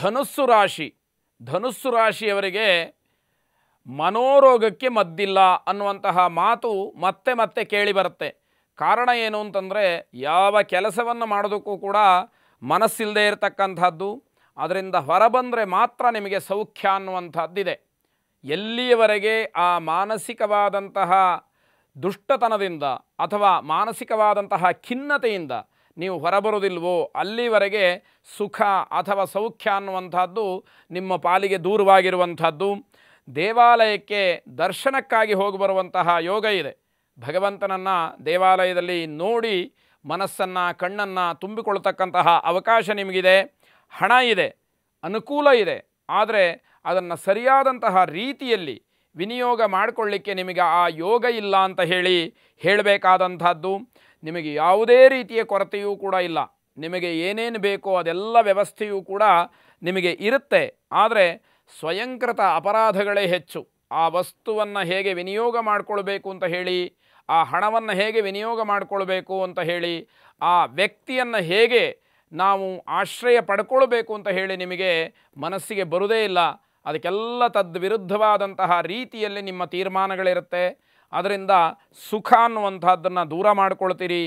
ಧನುಸ್ಸು ರಾಶಿ ಧನುಸ್ಸು ರಾಶಿಯವರಿಗೆ ಮನೋರೋಗಕ್ಕೆ ಮದ್ದಿಲ್ಲ ಅನ್ನುವಂತಹ ಮಾತು ಮತ್ತೆ ಮತ್ತೆ ಕೇಳಿ ಬರುತ್ತೆ ಕಾರಣ ಏನು ಅಂತಂದರೆ ಯಾವ ಕೆಲಸವನ್ನು ಮಾಡೋದಕ್ಕೂ ಕೂಡ ಮನಸ್ಸಿಲ್ಲದೆ ಇರತಕ್ಕಂಥದ್ದು ಅದರಿಂದ ಹೊರಬಂದರೆ ಮಾತ್ರ ನಿಮಗೆ ಸೌಖ್ಯ ಅನ್ನುವಂಥದ್ದಿದೆ ಎಲ್ಲಿಯವರೆಗೆ ಆ ಮಾನಸಿಕವಾದಂತಹ ದುಷ್ಟತನದಿಂದ ಅಥವಾ ಮಾನಸಿಕವಾದಂತಹ ಖಿನ್ನತೆಯಿಂದ ನೀವು ಹೊರಬರುವುದಿಲ್ವೋ ಅಲ್ಲಿವರೆಗೆ ಸುಖ ಅಥವಾ ಸೌಖ್ಯ ಅನ್ನುವಂಥದ್ದು ನಿಮ್ಮ ಪಾಲಿಗೆ ದೂರವಾಗಿರುವಂಥದ್ದು ದೇವಾಲಯಕ್ಕೆ ದರ್ಶನಕ್ಕಾಗಿ ಹೋಗಿ ಬರುವಂತಹ ಯೋಗ ಇದೆ ಭಗವಂತನನ್ನು ದೇವಾಲಯದಲ್ಲಿ ನೋಡಿ ಮನಸ್ಸನ್ನು ಕಣ್ಣನ್ನು ತುಂಬಿಕೊಳ್ತಕ್ಕಂತಹ ಅವಕಾಶ ನಿಮಗಿದೆ ಹಣ ಇದೆ ಅನುಕೂಲ ಇದೆ ಆದರೆ ಅದನ್ನು ಸರಿಯಾದಂತಹ ರೀತಿಯಲ್ಲಿ ವಿನಿಯೋಗ ಮಾಡಿಕೊಳ್ಳಿಕ್ಕೆ ನಿಮಗೆ ಆ ಯೋಗ ಇಲ್ಲ ಅಂತ ಹೇಳಿ ಹೇಳಬೇಕಾದಂಥದ್ದು ನಿಮಗೆ ಯಾವುದೇ ರೀತಿಯ ಕೊರತೆಯೂ ಕೂಡ ಇಲ್ಲ ನಿಮಗೆ ಏನೇನು ಬೇಕೋ ಅದೆಲ್ಲ ವ್ಯವಸ್ಥೆಯೂ ಕೂಡ ನಿಮಗೆ ಇರುತ್ತೆ ಆದರೆ ಸ್ವಯಂಕೃತ ಅಪರಾಧಗಳೇ ಹೆಚ್ಚು ಆ ವಸ್ತುವನ್ನು ಹೇಗೆ ವಿನಿಯೋಗ ಮಾಡಿಕೊಳ್ಬೇಕು ಅಂತ ಹೇಳಿ ಆ ಹಣವನ್ನು ಹೇಗೆ ವಿನಿಯೋಗ ಮಾಡಿಕೊಳ್ಬೇಕು ಅಂತ ಹೇಳಿ ಆ ವ್ಯಕ್ತಿಯನ್ನು ಹೇಗೆ ನಾವು ಆಶ್ರಯ ಪಡ್ಕೊಳ್ಬೇಕು ಅಂತ ಹೇಳಿ ನಿಮಗೆ ಮನಸ್ಸಿಗೆ ಬರುವುದೇ ಇಲ್ಲ ಅದಕ್ಕೆಲ್ಲ ತದ್ವಿರುದ್ಧವಾದಂತಹ ರೀತಿಯಲ್ಲಿ ನಿಮ್ಮ ತೀರ್ಮಾನಗಳಿರುತ್ತೆ ಅದರಿಂದ ಸುಖ ಅನ್ನುವಂಥದ್ದನ್ನು ದೂರ ಮಾಡಿಕೊಳ್ತೀರಿ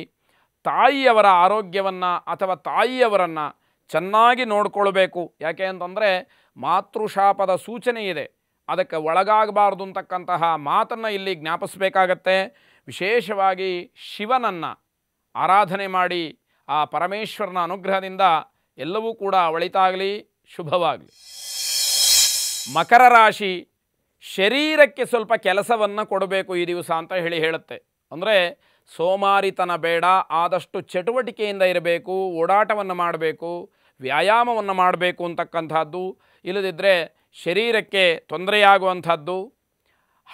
ತಾಯಿಯವರ ಆರೋಗ್ಯವನ್ನು ಅಥವಾ ತಾಯಿಯವರನ್ನು ಚೆನ್ನಾಗಿ ನೋಡಿಕೊಳ್ಬೇಕು ಯಾಕೆ ಅಂತಂದರೆ ಮಾತೃಶಾಪದ ಸೂಚನೆ ಇದೆ ಅದಕ್ಕೆ ಒಳಗಾಗಬಾರ್ದು ಅಂತಕ್ಕಂತಹ ಮಾತನ್ನು ಇಲ್ಲಿ ಜ್ಞಾಪಿಸಬೇಕಾಗತ್ತೆ ವಿಶೇಷವಾಗಿ ಶಿವನನ್ನು ಆರಾಧನೆ ಮಾಡಿ ಆ ಪರಮೇಶ್ವರನ ಅನುಗ್ರಹದಿಂದ ಎಲ್ಲವೂ ಕೂಡ ಒಳಿತಾಗಲಿ ಶುಭವಾಗಲಿ ಮಕರ ರಾಶಿ ಶರೀರಕ್ಕೆ ಸ್ವಲ್ಪ ಕೆಲಸವನ್ನು ಕೊಡಬೇಕು ಈ ದಿವಸ ಅಂತ ಹೇಳಿ ಹೇಳುತ್ತೆ ಅಂದರೆ ಸೋಮಾರಿತನ ಬೇಡ ಆದಷ್ಟು ಚಟುವಟಿಕೆಯಿಂದ ಇರಬೇಕು ಓಡಾಟವನ್ನು ಮಾಡಬೇಕು ವ್ಯಾಯಾಮವನ್ನು ಮಾಡಬೇಕು ಅಂತಕ್ಕಂಥದ್ದು ಇಲ್ಲದಿದ್ದರೆ ಶರೀರಕ್ಕೆ ತೊಂದರೆಯಾಗುವಂಥದ್ದು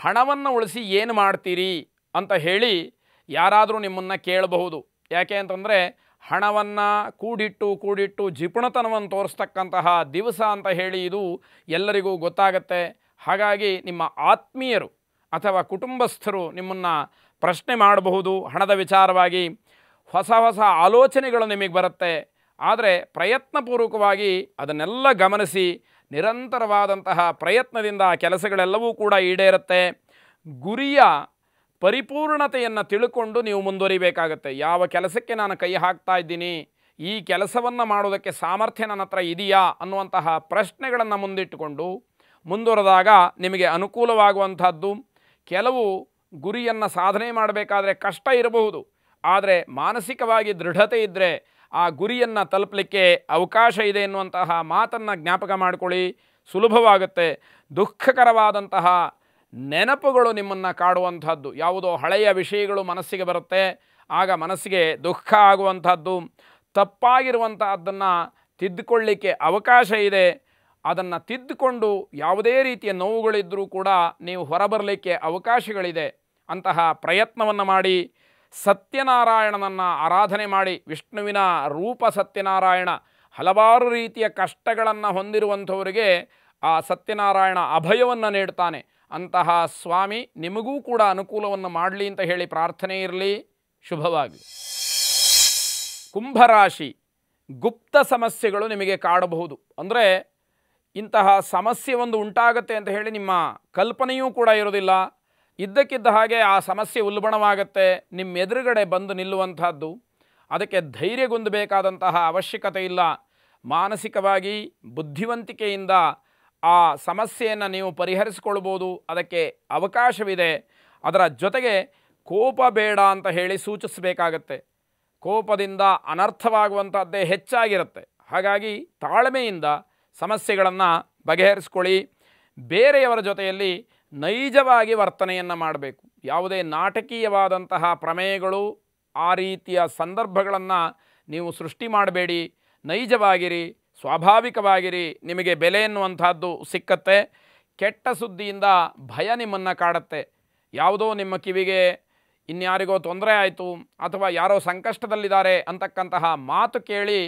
ಹಣವನ್ನು ಉಳಿಸಿ ಏನು ಮಾಡ್ತೀರಿ ಅಂತ ಹೇಳಿ ಯಾರಾದರೂ ನಿಮ್ಮನ್ನು ಕೇಳಬಹುದು ಯಾಕೆ ಅಂತಂದರೆ ಹಣವನ್ನು ಕೂಡಿಟ್ಟು ಕೂಡಿಟ್ಟು ಜಿಪುಣತನವನ್ನು ತೋರಿಸ್ತಕ್ಕಂತಹ ದಿವಸ ಅಂತ ಹೇಳಿ ಇದು ಎಲ್ಲರಿಗೂ ಗೊತ್ತಾಗತ್ತೆ ಹಾಗಾಗಿ ನಿಮ್ಮ ಆತ್ಮೀಯರು ಅಥವಾ ಕುಟುಂಬಸ್ಥರು ನಿಮ್ಮನ್ನು ಪ್ರಶ್ನೆ ಮಾಡಬಹುದು ಹಣದ ವಿಚಾರವಾಗಿ ಹೊಸ ಹೊಸ ಆಲೋಚನೆಗಳು ನಿಮಗೆ ಬರುತ್ತೆ ಆದರೆ ಪ್ರಯತ್ನಪೂರ್ವಕವಾಗಿ ಅದನ್ನೆಲ್ಲ ಗಮನಿಸಿ ನಿರಂತರವಾದಂತಹ ಪ್ರಯತ್ನದಿಂದ ಆ ಕೆಲಸಗಳೆಲ್ಲವೂ ಕೂಡ ಈಡೇರುತ್ತೆ ಗುರಿಯ ಪರಿಪೂರ್ಣತೆಯನ್ನು ತಿಳ್ಕೊಂಡು ನೀವು ಮುಂದುವರಿಬೇಕಾಗತ್ತೆ ಯಾವ ಕೆಲಸಕ್ಕೆ ನಾನು ಕೈ ಹಾಕ್ತಾ ಇದ್ದೀನಿ ಈ ಕೆಲಸವನ್ನು ಮಾಡೋದಕ್ಕೆ ಸಾಮರ್ಥ್ಯ ನನ್ನ ಹತ್ರ ಇದೆಯಾ ಅನ್ನುವಂತಹ ಪ್ರಶ್ನೆಗಳನ್ನು ಮುಂದಿಟ್ಟುಕೊಂಡು ಮುಂದುವರೆದಾಗ ನಿಮಗೆ ಅನುಕೂಲವಾಗುವಂಥದ್ದು ಕೆಲವು ಗುರಿಯನ್ನು ಸಾಧನೆ ಮಾಡಬೇಕಾದ್ರೆ ಕಷ್ಟ ಇರಬಹುದು ಆದರೆ ಮಾನಸಿಕವಾಗಿ ದೃಢತೆ ಇದ್ದರೆ ಆ ಗುರಿಯನ್ನು ತಲುಪಲಿಕ್ಕೆ ಅವಕಾಶ ಇದೆ ಎನ್ನುವಂತಹ ಮಾತನ್ನು ಜ್ಞಾಪಕ ಮಾಡಿಕೊಳ್ಳಿ ಸುಲಭವಾಗುತ್ತೆ ದುಃಖಕರವಾದಂತಹ ನೆನಪುಗಳು ನಿಮ್ಮನ್ನು ಕಾಡುವಂಥದ್ದು ಯಾವುದೋ ಹಳೆಯ ವಿಷಯಗಳು ಮನಸ್ಸಿಗೆ ಬರುತ್ತೆ ಆಗ ಮನಸ್ಸಿಗೆ ದುಃಖ ಆಗುವಂಥದ್ದು ತಪ್ಪಾಗಿರುವಂಥದ್ದನ್ನು ತಿದ್ದುಕೊಳ್ಳಿಕ್ಕೆ ಅವಕಾಶ ಇದೆ ಅದನ್ನು ತಿದ್ದುಕೊಂಡು ಯಾವುದೇ ರೀತಿಯ ನೋವುಗಳಿದ್ದರೂ ಕೂಡ ನೀವು ಹೊರಬರಲಿಕ್ಕೆ ಅವಕಾಶಗಳಿದೆ ಅಂತಹ ಪ್ರಯತ್ನವನ್ನು ಮಾಡಿ ಸತ್ಯನಾರಾಯಣನನ್ನು ಆರಾಧನೆ ಮಾಡಿ ವಿಷ್ಣುವಿನ ರೂಪ ಸತ್ಯನಾರಾಯಣ ಹಲವಾರು ರೀತಿಯ ಕಷ್ಟಗಳನ್ನು ಹೊಂದಿರುವಂಥವರಿಗೆ ಆ ಸತ್ಯನಾರಾಯಣ ಅಭಯವನ್ನು ನೀಡ್ತಾನೆ ಅಂತಹ ಸ್ವಾಮಿ ನಿಮಗೂ ಕೂಡ ಅನುಕೂಲವನ್ನು ಮಾಡಲಿ ಅಂತ ಹೇಳಿ ಪ್ರಾರ್ಥನೆ ಇರಲಿ ಶುಭವಾಗಿ ಕುಂಭರಾಶಿ ಗುಪ್ತ ಸಮಸ್ಯೆಗಳು ನಿಮಗೆ ಕಾಡಬಹುದು ಅಂದರೆ ಇಂತಹ ಸಮಸ್ಯೆ ಒಂದು ಉಂಟಾಗುತ್ತೆ ಅಂತ ಹೇಳಿ ನಿಮ್ಮ ಕಲ್ಪನೆಯೂ ಕೂಡ ಇರೋದಿಲ್ಲ ಇದ್ದಕ್ಕಿದ್ದ ಹಾಗೆ ಆ ಸಮಸ್ಯೆ ಉಲ್ಬಣವಾಗತ್ತೆ ನಿಮ್ಮ ಎದುರುಗಡೆ ಬಂದು ನಿಲ್ಲುವಂಥದ್ದು ಅದಕ್ಕೆ ಧೈರ್ಯಗೊಂದಬೇಕಾದಂತಹ ಅವಶ್ಯಕತೆ ಇಲ್ಲ ಮಾನಸಿಕವಾಗಿ ಬುದ್ಧಿವಂತಿಕೆಯಿಂದ ಆ ಸಮಸ್ಯೆಯನ್ನು ನೀವು ಪರಿಹರಿಸಿಕೊಳ್ಬೋದು ಅದಕ್ಕೆ ಅವಕಾಶವಿದೆ ಅದರ ಜೊತೆಗೆ ಕೋಪ ಬೇಡ ಅಂತ ಹೇಳಿ ಸೂಚಿಸಬೇಕಾಗತ್ತೆ ಕೋಪದಿಂದ ಅನರ್ಥವಾಗುವಂಥದ್ದೇ ಹೆಚ್ಚಾಗಿರುತ್ತೆ ಹಾಗಾಗಿ ತಾಳ್ಮೆಯಿಂದ ಸಮಸ್ಯೆಗಳನ್ನು ಬಗೆಹರಿಸ್ಕೊಳ್ಳಿ ಬೇರೆಯವರ ಜೊತೆಯಲ್ಲಿ ನೈಜವಾಗಿ ವರ್ತನೆಯನ್ನು ಮಾಡಬೇಕು ಯಾವುದೇ ನಾಟಕೀಯವಾದಂತಹ ಪ್ರಮೇಯಗಳು ಆ ರೀತಿಯ ಸಂದರ್ಭಗಳನ್ನು ನೀವು ಸೃಷ್ಟಿ ಮಾಡಬೇಡಿ ನೈಜವಾಗಿರಿ ಸ್ವಾಭಾವಿಕವಾಗಿರಿ ನಿಮಗೆ ಬೆಲೆ ಎನ್ನುವಂಥದ್ದು ಸಿಕ್ಕತ್ತೆ ಕೆಟ್ಟ ಸುದ್ದಿಯಿಂದ ಭಯ ನಿಮ್ಮನ್ನು ಕಾಡತ್ತೆ ಯಾವುದೋ ನಿಮ್ಮ ಕಿವಿಗೆ ಇನ್ಯಾರಿಗೋ ತೊಂದರೆ ಆಯಿತು ಅಥವಾ ಯಾರೋ ಸಂಕಷ್ಟದಲ್ಲಿದ್ದಾರೆ ಅಂತಕ್ಕಂತಹ ಮಾತು ಕೇಳಿ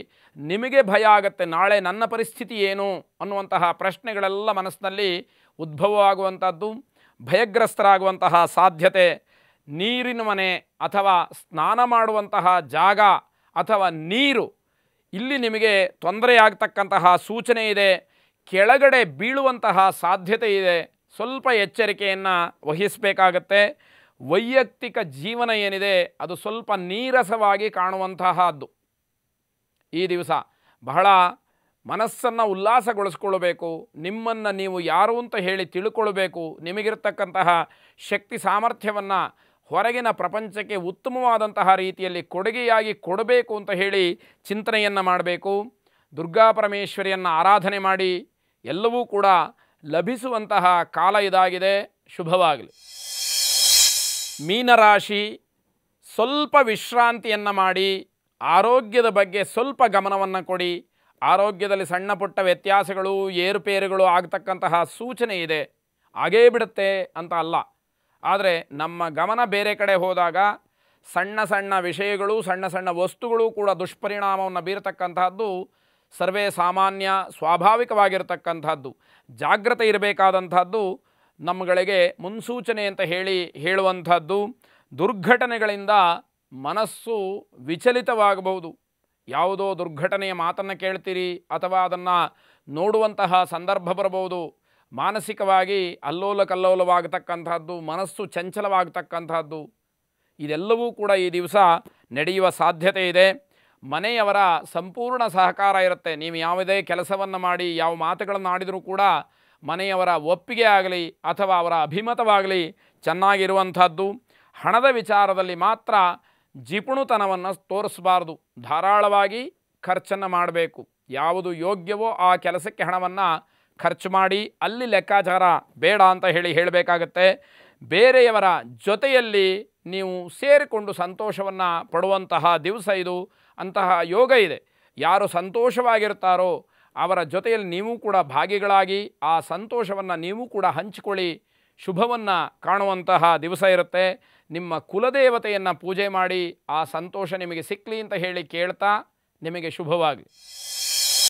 ನಿಮಗೆ ಭಯ ಆಗತ್ತೆ ನಾಳೆ ನನ್ನ ಪರಿಸ್ಥಿತಿ ಏನು ಅನ್ನುವಂತಹ ಪ್ರಶ್ನೆಗಳೆಲ್ಲ ಮನಸ್ಸಿನಲ್ಲಿ ಉದ್ಭವವಾಗುವಂಥದ್ದು ಭಯಗ್ರಸ್ತರಾಗುವಂತಹ ಸಾಧ್ಯತೆ ನೀರಿನ ಮನೆ ಅಥವಾ ಸ್ನಾನ ಮಾಡುವಂತಹ ಜಾಗ ಅಥವಾ ನೀರು ಇಲ್ಲಿ ನಿಮಗೆ ತೊಂದರೆಯಾಗತಕ್ಕಂತಹ ಸೂಚನೆ ಇದೆ ಕೆಳಗಡೆ ಬೀಳುವಂತಹ ಸಾಧ್ಯತೆ ಇದೆ ಸ್ವಲ್ಪ ಎಚ್ಚರಿಕೆಯನ್ನು ವಹಿಸಬೇಕಾಗತ್ತೆ ವೈಯಕ್ತಿಕ ಜೀವನ ಏನಿದೆ ಅದು ಸ್ವಲ್ಪ ನೀರಸವಾಗಿ ಕಾಣುವಂತಹದ್ದು ಈ ದಿವಸ ಬಹಳ ಮನಸ್ಸನ್ನು ಉಲ್ಲಾಸಗೊಳಿಸ್ಕೊಳ್ಬೇಕು ನಿಮ್ಮನ್ನು ನೀವು ಯಾರು ಅಂತ ಹೇಳಿ ತಿಳ್ಕೊಳ್ಬೇಕು ನಿಮಗಿರ್ತಕ್ಕಂತಹ ಶಕ್ತಿ ಸಾಮರ್ಥ್ಯವನ್ನು ಹೊರಗಿನ ಪ್ರಪಂಚಕ್ಕೆ ಉತ್ತಮವಾದಂತಹ ರೀತಿಯಲ್ಲಿ ಕೊಡುಗೆಯಾಗಿ ಕೊಡಬೇಕು ಅಂತ ಹೇಳಿ ಚಿಂತನೆಯನ್ನು ಮಾಡಬೇಕು ದುರ್ಗಾ ಪರಮೇಶ್ವರಿಯನ್ನು ಆರಾಧನೆ ಮಾಡಿ ಎಲ್ಲವೂ ಕೂಡ ಲಭಿಸುವಂತಹ ಕಾಲ ಇದಾಗಿದೆ ಶುಭವಾಗಲಿ ಮೀನರಾಶಿ ಸ್ವಲ್ಪ ವಿಶ್ರಾಂತಿಯನ್ನು ಮಾಡಿ ಆರೋಗ್ಯದ ಬಗ್ಗೆ ಸ್ವಲ್ಪ ಗಮನವನ್ನು ಕೊಡಿ ಆರೋಗ್ಯದಲ್ಲಿ ಸಣ್ಣ ಪುಟ್ಟ ವ್ಯತ್ಯಾಸಗಳು ಏರುಪೇರುಗಳು ಆಗ್ತಕ್ಕಂತಹ ಸೂಚನೆ ಇದೆ ಹಾಗೇ ಬಿಡುತ್ತೆ ಅಂತ ಅಲ್ಲ ಆದರೆ ನಮ್ಮ ಗಮನ ಬೇರೆ ಕಡೆ ಹೋದಾಗ ಸಣ್ಣ ಸಣ್ಣ ವಿಷಯಗಳು ಸಣ್ಣ ಸಣ್ಣ ವಸ್ತುಗಳು ಕೂಡ ದುಷ್ಪರಿಣಾಮವನ್ನು ಬೀರತಕ್ಕಂತಹದ್ದು ಸರ್ವೇ ಸಾಮಾನ್ಯ ಸ್ವಾಭಾವಿಕವಾಗಿರತಕ್ಕಂಥದ್ದು ಜಾಗ್ರತೆ ಇರಬೇಕಾದಂಥದ್ದು ನಮ್ಮಗಳಿಗೆ ಮುನ್ಸೂಚನೆ ಅಂತ ಹೇಳಿ ಹೇಳುವಂಥದ್ದು ದುರ್ಘಟನೆಗಳಿಂದ ಮನಸ್ಸು ವಿಚಲಿತವಾಗಬಹುದು ಯಾವುದೋ ದುರ್ಘಟನೆಯ ಮಾತನ್ನು ಕೇಳ್ತೀರಿ ಅಥವಾ ಅದನ್ನು ನೋಡುವಂತಹ ಸಂದರ್ಭ ಬರಬಹುದು ಮಾನಸಿಕವಾಗಿ ಅಲ್ಲೋಲ ಕಲ್ಲೋಲವಾಗತಕ್ಕಂಥದ್ದು ಮನಸ್ಸು ಚಂಚಲವಾಗತಕ್ಕಂಥದ್ದು ಇದೆಲ್ಲವೂ ಕೂಡ ಈ ದಿವಸ ನಡೆಯುವ ಸಾಧ್ಯತೆ ಇದೆ ಮನೆಯವರ ಸಂಪೂರ್ಣ ಸಹಕಾರ ಇರುತ್ತೆ ನೀವು ಯಾವುದೇ ಕೆಲಸವನ್ನು ಮಾಡಿ ಯಾವ ಮಾತುಗಳನ್ನು ಆಡಿದರೂ ಕೂಡ ಮನೆಯವರ ಒಪ್ಪಿಗೆ ಆಗಲಿ ಅಥವಾ ಅವರ ಅಭಿಮತವಾಗಲಿ ಚೆನ್ನಾಗಿರುವಂಥದ್ದು ಹಣದ ವಿಚಾರದಲ್ಲಿ ಮಾತ್ರ ಜಿಪುಣುತನವನ್ನು ತೋರಿಸಬಾರ್ದು ಧಾರಾಳವಾಗಿ ಖರ್ಚನ್ನು ಮಾಡಬೇಕು ಯಾವುದು ಯೋಗ್ಯವೋ ಆ ಕೆಲಸಕ್ಕೆ ಹಣವನ್ನು ಖರ್ಚು ಮಾಡಿ ಅಲ್ಲಿ ಲೆಕ್ಕಾಚಾರ ಬೇಡ ಅಂತ ಹೇಳಿ ಹೇಳಬೇಕಾಗತ್ತೆ ಬೇರೆಯವರ ಜೊತೆಯಲ್ಲಿ ನೀವು ಸೇರಿಕೊಂಡು ಸಂತೋಷವನ್ನು ಪಡುವಂತಹ ದಿವಸ ಇದು ಅಂತಹ ಯೋಗ ಇದೆ ಯಾರು ಸಂತೋಷವಾಗಿರ್ತಾರೋ ಅವರ ಜೊತೆಯಲ್ಲಿ ನೀವು ಕೂಡ ಭಾಗಿಗಳಾಗಿ ಆ ಸಂತೋಷವನ್ನು ನೀವು ಕೂಡ ಹಂಚಿಕೊಳ್ಳಿ ಶುಭವನ್ನು ಕಾಣುವಂತಹ ದಿವಸ ಇರುತ್ತೆ ನಿಮ್ಮ ಕುಲದೇವತೆಯನ್ನು ಪೂಜೆ ಮಾಡಿ ಆ ಸಂತೋಷ ನಿಮಗೆ ಸಿಕ್ಕಲಿ ಅಂತ ಹೇಳಿ ಕೇಳ್ತಾ ನಿಮಗೆ ಶುಭವಾಗಲಿ